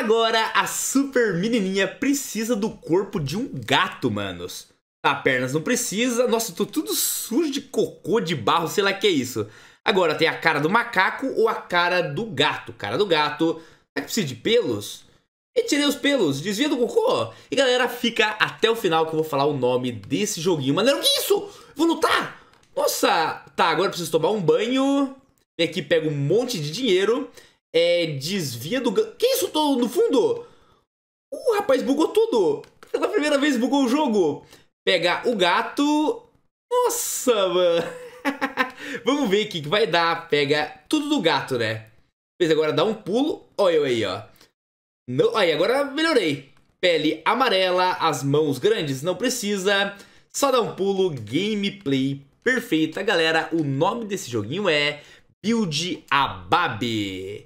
Agora, a super menininha precisa do corpo de um gato, manos. Tá, pernas não precisa. Nossa, eu tô tudo sujo de cocô, de barro, sei lá que é isso. Agora, tem a cara do macaco ou a cara do gato? Cara do gato. Será que precisa de pelos? E tirei os pelos, desvia do cocô. E galera, fica até o final que eu vou falar o nome desse joguinho. Mano, que isso? Vou lutar? Nossa, tá, agora preciso tomar um banho. E aqui pego um monte de dinheiro é, desvia do. Que isso, tô no fundo? O rapaz bugou tudo! Pela primeira vez bugou o jogo! Pegar o gato. Nossa, mano! Vamos ver o que, que vai dar. Pega tudo do gato, né? mas agora dá um pulo. Olha eu aí, ó. Não... Aí, agora melhorei. Pele amarela, as mãos grandes, não precisa. Só dá um pulo, gameplay perfeita. Galera, o nome desse joguinho é Build a Babi.